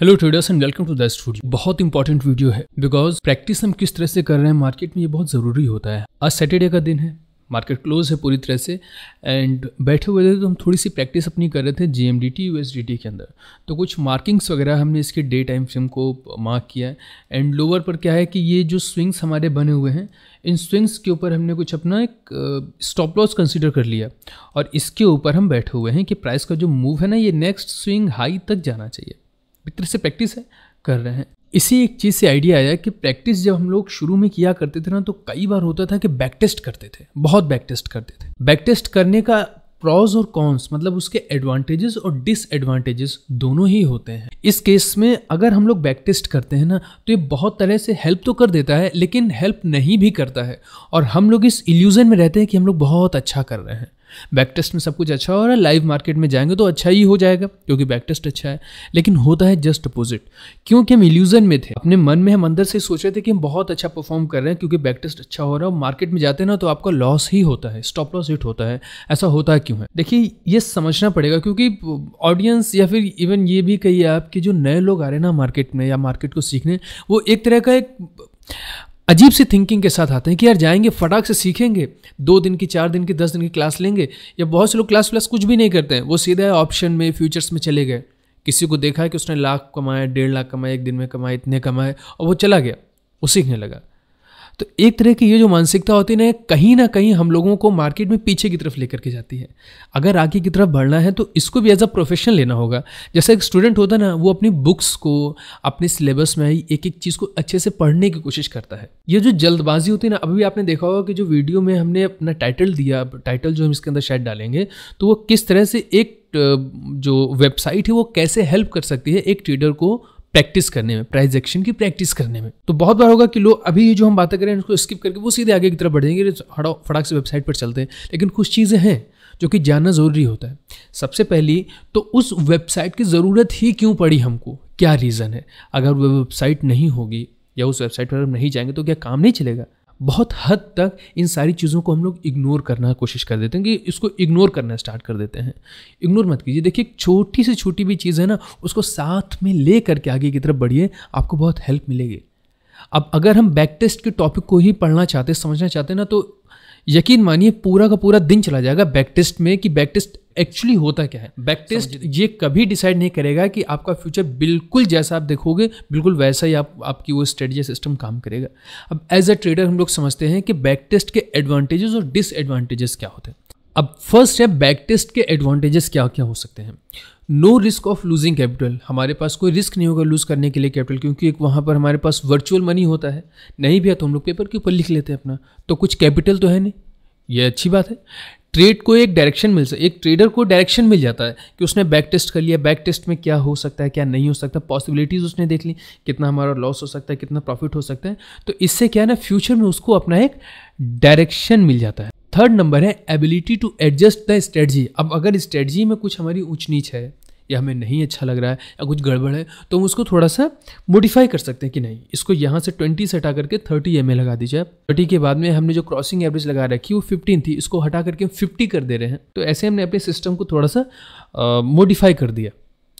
hello traders and welcome to the studio बहुत important video है because practice हम किस तरह से कर रहे हैं मार्केट में ये बहुत ज़रूरी होता है आज सैटरडे का दिन है मार्केट क्लोज है पूरी तरह से एंड बैठे हुए थे तो हम थोड़ी सी प्रैक्टिस अपनी कर रहे थे G M D T U S D T के अंदर तो कुछ मार्किंग्स वगैरह हमने इसके डे टाइम फ्रेम को मार्क किया है एंड लोअर पर क्या है कि ये जो स्विंग्स हमारे बने हुए हैं इन स्विंग्स के ऊपर हमने कुछ अपना एक स्टॉप लॉस कंसिडर कर लिया और इसके ऊपर हम बैठे हुए हैं कि प्राइस का जो मूव है ना ये नेक्स्ट स्विंग हाई तक जाना चाहिए एक तरह से प्रैक्टिस है कर रहे हैं इसी एक चीज़ से आइडिया आया कि प्रैक्टिस जब हम लोग शुरू में किया करते थे ना तो कई बार होता था कि बैक टेस्ट करते थे बहुत बैक टेस्ट करते थे बैक टेस्ट करने का प्रॉज और कॉन्स मतलब उसके एडवांटेजेस और डिसएडवांटेजेस दोनों ही होते हैं इस केस में अगर हम लोग बैक टेस्ट करते हैं ना तो ये बहुत तरह से हेल्प तो कर देता है लेकिन हेल्प नहीं भी करता है और हम लोग इस इल्यूज़न में रहते हैं कि हम लोग बहुत अच्छा कर रहे हैं बैक टेस्ट में सब कुछ अच्छा हो रहा है लाइव मार्केट में जाएंगे तो अच्छा ही हो जाएगा क्योंकि बैक टेस्ट अच्छा है लेकिन होता है जस्ट अपोजिट क्योंकि हम इल्यूजन में थे अपने मन में हम अंदर से सोच रहे थे कि हम बहुत अच्छा परफॉर्म कर रहे हैं क्योंकि बैक टेस्ट अच्छा हो रहा है मार्केट में जाते हैं ना तो आपका लॉस ही होता है स्टॉप लॉस हिट होता है ऐसा होता क्यों है देखिए ये समझना पड़ेगा क्योंकि ऑडियंस या फिर इवन ये भी कहिए आप कि जो नए लोग आ रहे हैं ना मार्केट में या मार्केट को सीखने वो एक तरह का एक अजीब सी थिंकिंग के साथ आते हैं कि यार जाएंगे फटाक से सीखेंगे दो दिन की चार दिन की दस दिन की क्लास लेंगे या बहुत से लोग क्लास प्लस कुछ भी नहीं करते हैं वो सीधा ऑप्शन में फ्यूचर्स में चले गए किसी को देखा है कि उसने लाख कमाए डेढ़ लाख कमाए एक दिन में कमाए इतने कमाए और वो चला गया वो सीखने लगा तो एक तरह की ये जो मानसिकता होती है ना कहीं ना कहीं हम लोगों को मार्केट में पीछे की तरफ लेकर के जाती है अगर आगे की तरफ बढ़ना है तो इसको भी एज अ प्रोफेशन लेना होगा जैसे एक स्टूडेंट होता है ना वो अपनी बुक्स को अपने सिलेबस में एक एक चीज़ को अच्छे से पढ़ने की कोशिश करता है ये जो जल्दबाजी होती है ना अभी आपने देखा होगा कि जो वीडियो में हमने अपना टाइटल दिया टाइटल जो हम इसके अंदर शायद डालेंगे तो वो किस तरह से एक जो वेबसाइट है वो कैसे हेल्प कर सकती है एक ट्रेडर को प्रैक्टिस करने में प्राइज एक्शन की प्रैक्टिस करने में तो बहुत बार होगा कि लोग अभी ये जो हम बातें करें उसको स्किप करके वो सीधे आगे की तरफ बढ़ जाएंगे फटाक से वेबसाइट पर चलते हैं लेकिन कुछ चीज़ें हैं जो कि जानना ज़रूरी होता है सबसे पहली तो उस वेबसाइट की ज़रूरत ही क्यों पड़ी हमको क्या रीज़न है अगर वो वेबसाइट नहीं होगी या उस वेबसाइट पर हम नहीं जाएंगे तो क्या काम नहीं चलेगा बहुत हद तक इन सारी चीज़ों को हम लोग इग्नोर करना कोशिश कर देते हैं कि इसको इग्नोर करना स्टार्ट कर देते हैं इग्नोर मत कीजिए देखिए छोटी से छोटी भी चीज़ है ना उसको साथ में ले करके आगे की तरफ बढ़िए आपको बहुत हेल्प मिलेगी अब अगर हम बैक टेस्ट के टॉपिक को ही पढ़ना चाहते समझना चाहते ना तो यकीन मानिए पूरा का पूरा दिन चला जाएगा बैक टेस्ट में कि बैक टेस्ट एक्चुअली होता क्या है बैक टेस्ट ये कभी डिसाइड नहीं करेगा कि आपका फ्यूचर बिल्कुल जैसा आप देखोगे बिल्कुल वैसा ही आप आपकी वो स्ट्रेटजी सिस्टम काम करेगा अब एज अ ट्रेडर हम लोग समझते हैं कि बैक टेस्ट के एडवांटेजेस और डिसएडवांटेजेस क्या होते हैं अब फर्स्ट है बैक टेस्ट के एडवांटेजेस क्या क्या हो सकते हैं no risk of losing capital हमारे पास कोई रिस्क नहीं होगा लूज़ करने के लिए कैपिटल क्योंकि एक वहाँ पर हमारे पास वर्चुअल मनी होता है नहीं भी है तो हम लोग पेपर के ऊपर लिख लेते हैं अपना तो कुछ कैपिटल तो है नहीं ये अच्छी बात है ट्रेड को एक डायरेक्शन मिल सकता एक ट्रेडर को डायरेक्शन मिल जाता है कि उसने बैक टेस्ट कर लिया बैक टेस्ट में क्या हो सकता है क्या नहीं हो सकता पॉसिबिलिटीज़ उसने देख ली कितना हमारा लॉस हो सकता है कितना प्रॉफिट हो सकता है तो इससे क्या है ना फ्यूचर में उसको अपना एक डायरेक्शन मिल जाता है थर्ड नंबर है ability to adjust the strategy अब अगर स्ट्रेटजी में कुछ हमारी ऊंच नीच है या हमें नहीं अच्छा लग रहा है या कुछ गड़बड़ है तो हम उसको थोड़ा सा मोडिफाई कर सकते हैं कि नहीं इसको यहाँ से ट्वेंटी से हटा करके थर्टी एम लगा दीजिए थर्टी के बाद में हमने जो क्रॉसिंग एवरेज लगा रखी वो फिफ्टीन थी इसको हटा करके हम फिफ्टी कर दे रहे हैं तो ऐसे हमने अपने सिस्टम को थोड़ा सा मोडिफाई कर दिया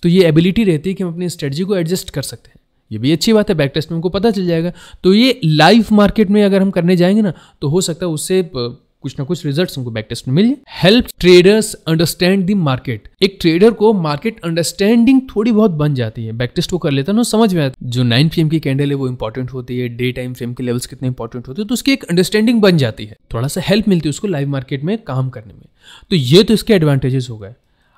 तो ये एबिलिटी रहती है कि हम अपनी स्ट्रेटजी को एडजस्ट कर सकते हैं ये भी अच्छी बात है बैक टेस्ट में हमको पता चल जाएगा तो ये लाइव मार्केट में अगर हम करने जाएंगे ना तो हो सकता है उससे कुछ ना कुछ रिजल्ट उनको बैक टेस्ट में जाए help traders understand the market एक ट्रेडर को मार्केट अंडरस्टैंडिंग थोड़ी बहुत बन जाती है बैक टेस्ट वो कर लेता है ना समझ में आता जो नाइन पी की कैंडल है वो इंपॉर्टेंट होती है डे टाइम फ्रेम के लेवल्स कितने इंपॉर्टेंट होते हैं तो उसकी एक अंडरस्टैंडिंग बन जाती है थोड़ा सा हेल्प मिलती है उसको लाइव मार्केट में काम करने में तो ये तो इसके एडवांटेजेस हो गए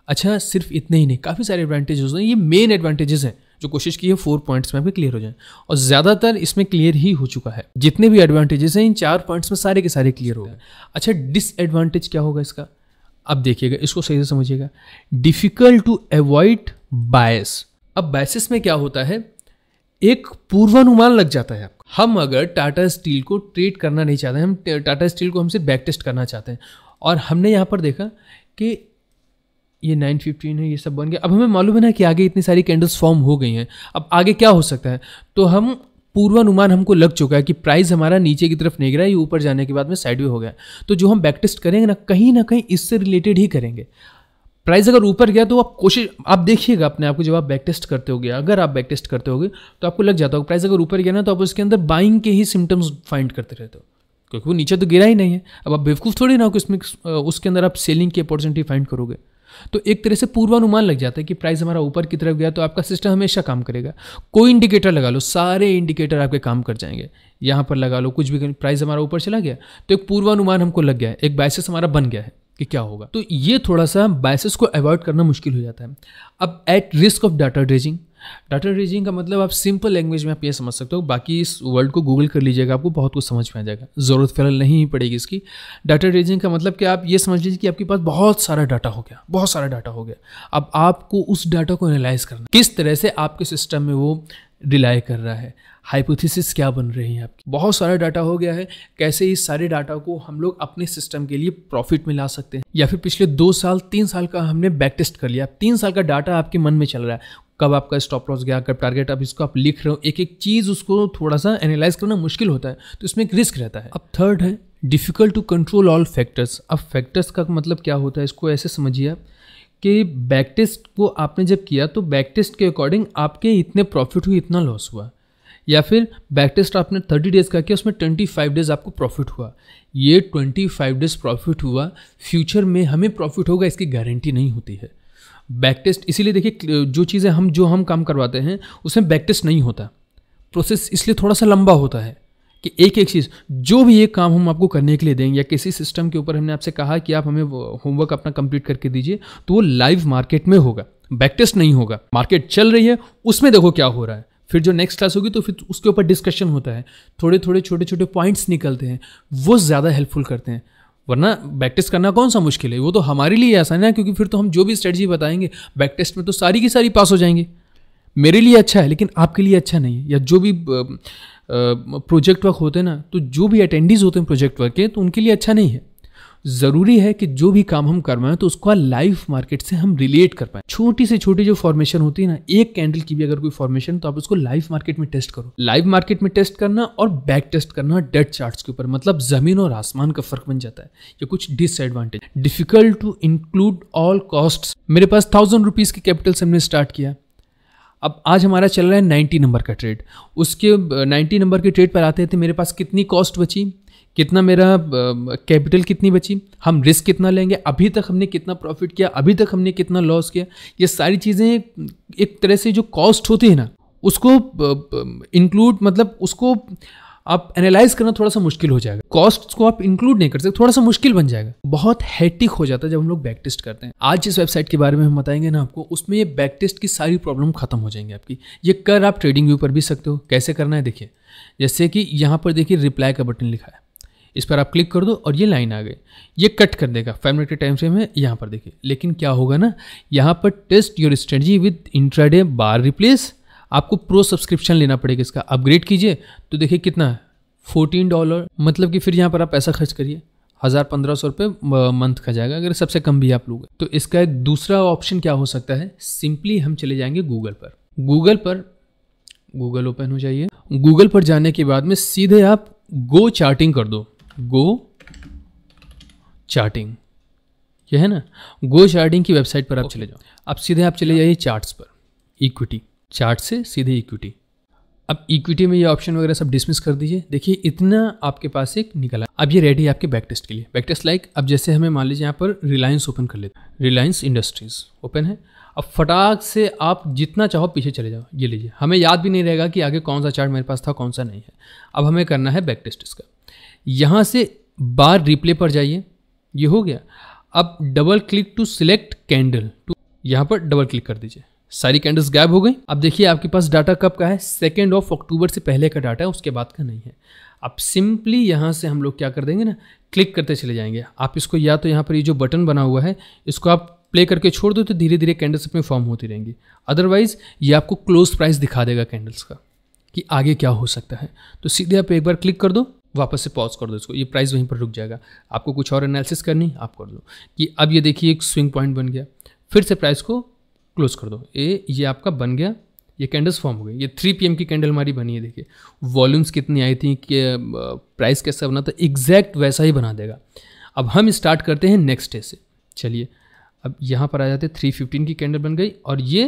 अच्छा सिर्फ इतने ही नहीं काफ़ी सारे एडवांटेजेस हैं ये मेन एडवांटेजेस हैं जो कोशिश की है फोर पॉइंट्स में आपके क्लियर हो जाए और ज़्यादातर इसमें क्लियर ही हो चुका है जितने भी एडवांटेजेस हैं इन चार पॉइंट्स में सारे के सारे क्लियर हो गए अच्छा डिसएडवांटेज क्या होगा इसका अब देखिएगा इसको सही से समझिएगा डिफ़िकल्ट टू एवॉइड बायस अब बायसेस में क्या होता है एक पूर्वानुमान लग जाता है आपको हम अगर टाटा स्टील को ट्रेड करना नहीं चाहते हम टाटा स्टील को हम सिर्फ बैक टेस्ट करना चाहते हैं और हमने यहाँ पर देखा कि ये नाइन फिफ्टीन है ये सब बन गया अब हमें मालूम है ना कि आगे इतनी सारी कैंडल्स फॉर्म हो गई हैं अब आगे क्या हो सकता है तो हम पूर्वानुमान हमको लग चुका है कि प्राइस हमारा नीचे की तरफ नहीं गिरा ये ऊपर जाने के बाद में साइड वे हो गया तो जो हम बैक टेस्ट करेंगे ना कहीं ना कहीं इससे रिलेटेड ही करेंगे प्राइस अगर ऊपर गया तो आप कोशिश आप देखिएगा अपने आप को जब आप बैक टेस्ट करते हो गया अगर आप बैक टेस्ट करते हो तो आपको लग जाता होगा प्राइस अगर ऊपर गया ना तो आप उसके अंदर बाइंग के ही सिम्टम्स फाइंड करते रहते हो क्योंकि वो नीचे तो गिरा ही नहीं है अब आप बेवकूफ़ थोड़ी ना हो कि उसमें उसके अंदर आप सेलिंग की अपॉर्चुनिटी फाइंड करोगे तो एक तरह से पूर्वानुमान लग जाता है कि प्राइस हमारा ऊपर की तरफ गया तो आपका सिस्टम हमेशा काम करेगा कोई इंडिकेटर लगा लो सारे इंडिकेटर आपके काम कर जाएंगे यहाँ पर लगा लो कुछ भी प्राइस हमारा ऊपर चला गया तो एक पूर्वानुमान हमको लग गया है एक बाइसेस हमारा बन गया है कि क्या होगा तो ये थोड़ा सा बाइसेस को अवॉइड करना मुश्किल हो जाता है अब at risk of data dredging data dredging का मतलब आप सिंपल लैंग्वेज में आप ये समझ सकते हो बाकी इस वर्ड को गूगल कर लीजिएगा आपको बहुत कुछ समझ में आ जाएगा ज़रूरत फिलहाल नहीं पड़ेगी इसकी डाटा रीजिंग का मतलब कि आप ये समझ लीजिए कि आपके पास बहुत सारा डाटा हो गया बहुत सारा डाटा हो गया अब आपको उस डाटा को एनालाइज करना किस तरह से आपके सिस्टम में वो रिलाई कर रहा है हाइपोथेसिस क्या बन रही है आपकी बहुत सारा डाटा हो गया है कैसे इस सारे डाटा को हम लोग अपने सिस्टम के लिए प्रॉफिट में ला सकते हैं या फिर पिछले दो साल तीन साल का हमने बैक टेस्ट कर लिया तीन साल का डाटा आपके मन में चल रहा है कब आपका स्टॉप लॉस गया कब टारगेट अब इसको आप लिख रहे हो एक एक चीज़ उसको थोड़ा सा एनालाइज करना मुश्किल होता है तो इसमें एक रिस्क रहता है अब थर्ड है difficult to control all factors अब फैक्टर्स का मतलब क्या होता है इसको ऐसे समझिए आप कि बैक टेस्ट को आपने जब किया तो बैक टेस्ट के अकॉर्डिंग आपके इतने प्रॉफिट हुए इतना लॉस हुआ या फिर बैक टेस्ट आपने थर्टी डेज़ का किया उसमें ट्वेंटी फाइव डेज़ आपको प्रॉफिट हुआ ये ट्वेंटी फाइव डेज़ प्रॉफिट हुआ फ्यूचर में हमें प्रॉफिट होगा इसकी गारंटी नहीं होती है बैक टेस्ट इसीलिए देखिए जो चीज़ें हम जो हम काम करवाते हैं उसमें बैक टेस्ट नहीं होता प्रोसेस इसलिए थोड़ा सा लंबा होता है कि एक एक चीज़ जो भी एक काम हम आपको करने के लिए देंगे या किसी सिस्टम के ऊपर हमने आपसे कहा कि आप हमें होमवर्क अपना कंप्लीट करके दीजिए तो वो लाइव मार्केट में होगा बैक टेस्ट नहीं होगा मार्केट चल रही है उसमें देखो क्या हो रहा है फिर जो नेक्स्ट क्लास होगी तो फिर उसके ऊपर डिस्कशन होता है थोड़े थोड़े छोटे छोटे पॉइंट्स निकलते हैं वो ज़्यादा हेल्पफुल करते हैं वरना बैक टेस्ट करना कौन सा मुश्किल है वो तो हमारे लिए आसान है क्योंकि फिर तो हम जो भी स्ट्रेटजी बताएंगे बैक टेस्ट में तो सारी की सारी पास हो जाएंगे मेरे लिए अच्छा है लेकिन आपके लिए अच्छा नहीं है या जो भी प्रोजेक्ट वर्क होते हैं ना तो जो भी अटेंडीज होते हैं प्रोजेक्ट वर्क के तो उनके लिए अच्छा नहीं है ज़रूरी है कि जो भी काम हम करवाए तो उसको लाइव मार्केट से हम रिलेट कर पाए छोटी से छोटी जो फॉर्मेशन होती है ना एक कैंडल की भी अगर कोई फॉर्मेशन तो आप उसको लाइव मार्केट में टेस्ट करो लाइव मार्केट में टेस्ट करना और बैक टेस्ट करना डेड चार्ट्स के ऊपर मतलब ज़मीन और आसमान का फर्क बन जाता है ये कुछ disadvantage difficult to include all cost मेरे पास थाउजेंड रुपीज़ के कैपिटल से हमने स्टार्ट किया अब आज हमारा चल रहा है नाइन्टी नंबर का ट्रेड उसके नाइन्टी नंबर के ट्रेड पर आते थे मेरे पास कितनी कॉस्ट बची कितना मेरा कैपिटल कितनी बची हम रिस्क कितना लेंगे अभी तक हमने कितना प्रॉफिट किया अभी तक हमने कितना लॉस किया ये सारी चीज़ें एक तरह से जो कॉस्ट होती है ना उसको इंक्लूड मतलब उसको आप एनालाइज करना थोड़ा सा मुश्किल हो जाएगा कॉस्ट को आप इंक्लूड नहीं कर सकते थोड़ा सा मुश्किल बन जाएगा बहुत हैटिक हो जाता है जब हम लोग बैक टेस्ट करते हैं आज जिस वेबसाइट के बारे में हम बताएंगे ना आपको उसमें ये बैक टेस्ट की सारी प्रॉब्लम खत्म हो जाएंगी आपकी ये कर आप ट्रेडिंग व्यू पर भी सकते हो कैसे करना है देखिए जैसे कि यहाँ पर देखिए रिप्लाई का बटन लिखा है इस पर आप क्लिक कर दो और ये लाइन आ गई ये कट कर देगा फाइव मिनट के टाइम फ्रेम है यहाँ पर देखिए लेकिन क्या होगा ना यहाँ पर test your strategy with intraday bar replace आपको प्रो सब्सक्रिप्शन लेना पड़ेगा इसका अपग्रेड कीजिए तो देखिए कितना है फोर्टीन डॉलर मतलब कि फिर यहाँ पर आप पैसा खर्च करिए हज़ार पंद्रह सौ रुपये मंथ का जाएगा अगर सबसे कम भी आप लोग तो इसका एक दूसरा ऑप्शन क्या हो सकता है सिंपली हम चले जाएंगे गूगल पर गूगल पर गूगल ओपन हो जाइए गूगल पर जाने के बाद में सीधे आप गो चार्टिंग कर दो गो चार्टिंग ये है ना गो चार्टिंग की वेबसाइट पर आप चले जाओ अब सीधे आप चले जाइए चार्ट्स पर इक्विटी चार्ट से सीधे इक्विटी अब इक्विटी में ये ऑप्शन वगैरह सब डिसमिस कर दीजिए देखिए इतना आपके पास एक निकला अब ये रेडी है आपके बैक टेस्ट के लिए बैक टेस्ट लाइक अब जैसे हमें मान लीजिए यहाँ पर रिलायंस ओपन कर लेते रिलायंस इंडस्ट्रीज ओपन है अब फटाक से आप जितना चाहो पीछे चले जाओ ये लीजिए हमें याद भी नहीं रहेगा कि आगे कौन सा चार्ट मेरे पास था कौन सा नहीं है अब हमें करना है बैक टेस्ट इसका यहाँ से बार रिप्ले पर जाइए ये हो गया अब double click to select candle two यहाँ पर डबल क्लिक कर दीजिए सारी कैंडल्स गायब हो गई अब देखिए आपके पास डाटा कब का है सेकेंड ऑफ अक्टूबर से पहले का डाटा है उसके बाद का नहीं है अब सिंपली यहाँ से हम लोग क्या कर देंगे ना क्लिक करते चले जाएंगे आप इसको या तो यहाँ पर ये यह जो बटन बना हुआ है इसको आप प्ले करके छोड़ दो तो धीरे धीरे कैंडल्स अपने फॉर्म होती रहेंगी अदरवाइज़ ये आपको क्लोज प्राइस दिखा देगा कैंडल्स का कि आगे क्या हो सकता है तो सीधे आप एक बार क्लिक कर दो वापस से पॉज कर दो इसको ये प्राइस वहीं पर रुक जाएगा आपको कुछ और एनालिसिस करनी आप कर दो कि अब ये देखिए एक स्विंग पॉइंट बन गया फिर से प्राइस को क्लोज कर दो ए ये आपका बन गया ये कैंडल्स फॉर्म हो गई ये थ्री पी की कैंडल हमारी बनी है देखिए वॉल्यूम्स कितनी आई थी कि प्राइस कैसा बना था एग्जैक्ट वैसा ही बना देगा अब हम स्टार्ट करते हैं नेक्स्ट डे से चलिए अब यहाँ पर आ जाते थ्री फिफ्टीन की कैंडल बन गई और ये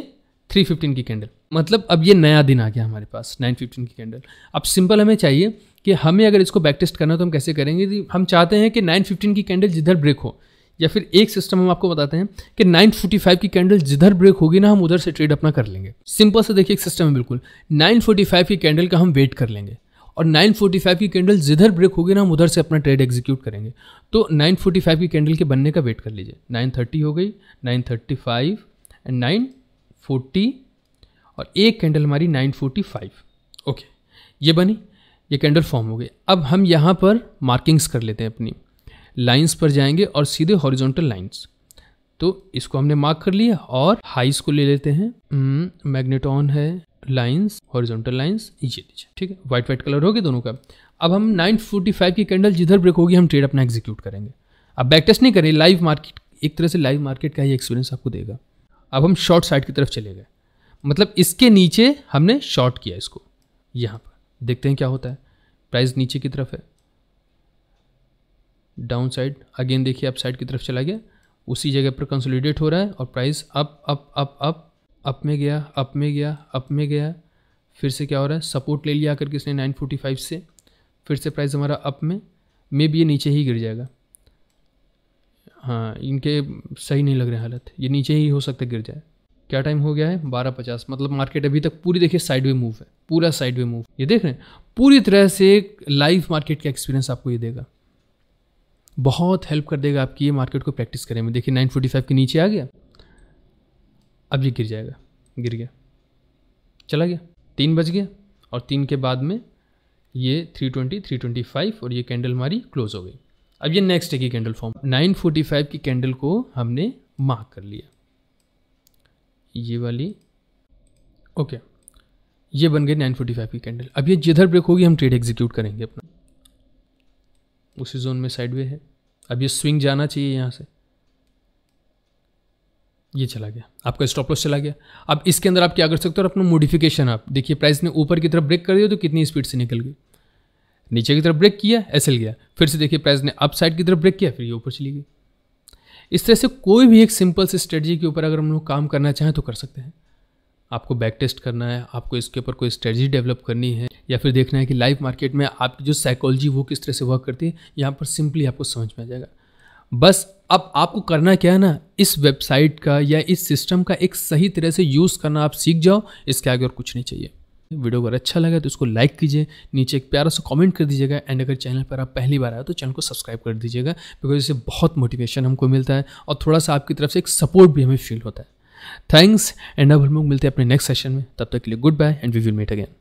थ्री फिफ्टीन की कैंडल मतलब अब ये नया दिन आ गया हमारे पास नाइन फिफ्टीन की कैंडल अब सिंपल हमें चाहिए कि हमें अगर इसको बैक टेस्ट करना है तो हम कैसे करेंगे हम चाहते हैं कि 915 की कैंडल जिधर ब्रेक हो या फिर एक सिस्टम हम आपको बताते हैं कि 945 की कैंडल जिधर ब्रेक होगी ना हम उधर से ट्रेड अपना कर लेंगे सिंपल से देखिए एक सिस्टम है बिल्कुल 945 की कैंडल का हम वेट कर लेंगे और 945 की कैंडल जिधर ब्रेक होगी ना हम उधर से अपना ट्रेड एग्जीक्यूट करेंगे तो 945 की कैंडल के बनने का वेट कर लीजिए 930 हो गई 935 एंड 940 और एक कैंडल हमारी 945 ओके ये बनी ये कैंडल फॉर्म हो गई अब हम यहाँ पर मार्किंग्स कर लेते हैं अपनी लाइंस पर जाएंगे और सीधे हॉरिजॉन्टल लाइंस तो इसको हमने मार्क कर लिया और हाइस को ले लेते हैं मैग्नेटॉन hmm, है लाइंस हॉरिजॉन्टल लाइंस ये दीजिए ठीक है वाइट वाइट कलर हो गया दोनों का अब हम 945 की कैंडल जिधर ब्रेक होगी हम ट्रेड अपना एग्जीक्यूट करेंगे अब बैक टेस्ट नहीं करें लाइव मार्केट एक तरह से लाइव मार्केट का ही एक्सपीरियंस आपको देगा अब हम शॉर्ट साइड की तरफ चले गए मतलब इसके नीचे हमने शॉर्ट किया इसको यहाँ पर देखते हैं क्या होता है प्राइस नीचे की तरफ है डाउन साइड अगेन देखिए अप साइड की तरफ चला गया उसी जगह पर कंसोलिडेट हो रहा है और price up up up up up में गया अप में गया अप में गया फिर से क्या हो रहा है सपोर्ट ले लिया आकर किसने नाइन फोर्टी फाइव से फिर से प्राइस हमारा अप में मे भी ये नीचे ही गिर जाएगा हाँ इनके सही नहीं लग रहे हालत ये नीचे ही हो सकता गिर जाए क्या टाइम हो गया है बारह पचास मतलब मार्केट अभी तक पूरी देखिए साइड वे मूव है पूरा साइड वे मूव ये देख रहे हैं पूरी तरह से लाइव मार्केट का एक्सपीरियंस आपको ये देगा बहुत हेल्प कर देगा आपकी ये मार्केट को प्रैक्टिस करने में देखिए नाइन फोर्टी फाइव के नीचे आ गया अब ये गिर जाएगा गिर गया चला गया तीन बज गया और तीन के बाद में ये three twenty three twenty five और ये कैंडल हमारी क्लोज हो गई अब ये नेक्स्ट डे की candle form nine forty five की कैंडल को हमने मार्क कर लिया ये वाली ओके ये बन गई 945 की कैंडल अब ये जिधर ब्रेक होगी हम ट्रेड एग्जीक्यूट करेंगे अपना उसी जोन में साइडवे है अब ये स्विंग जाना चाहिए यहाँ से ये चला गया आपका स्टॉप लॉस चला गया अब इसके अंदर आप क्या कर सकते हो और अपना मॉडिफिकेशन आप देखिए प्राइस ने ऊपर की तरफ ब्रेक कर दिया तो कितनी स्पीड से निकल गई नीचे की तरफ ब्रेक किया एसएल गया फिर से देखिए प्राइस ने अप साइड की तरफ ब्रेक किया फिर ये ऊपर चली गई इस तरह से कोई भी एक सिंपल सी स्ट्रेटजी के ऊपर अगर हम लोग काम करना चाहें तो कर सकते हैं आपको बैक टेस्ट करना है आपको इसके ऊपर कोई स्ट्रेटजी डेवलप करनी है या फिर देखना है कि लाइव मार्केट में आपकी जो साइकोलॉजी वो किस तरह से वर्क करती है यहाँ पर सिंपली आपको समझ में आ जाएगा बस अब आपको करना क्या है ना इस वेबसाइट का या इस सिस्टम का एक सही तरह से यूज़ करना आप सीख जाओ इसके आगे और कुछ नहीं चाहिए वीडियो अगर अच्छा लगा तो इसको लाइक कीजिए नीचे एक प्यारा सा कमेंट कर दीजिएगा एंड अगर चैनल पर आप पहली बार आए तो चैनल को सब्सक्राइब कर दीजिएगा बिकॉज इससे बहुत मोटिवेशन हमको मिलता है और थोड़ा सा आपकी तरफ से एक सपोर्ट भी हमें फील होता है थैंक्स एंड अब हम लोग मिलते हैं अपने नेक्स्ट सेशन में तब तक के लिए good bye and we will meet again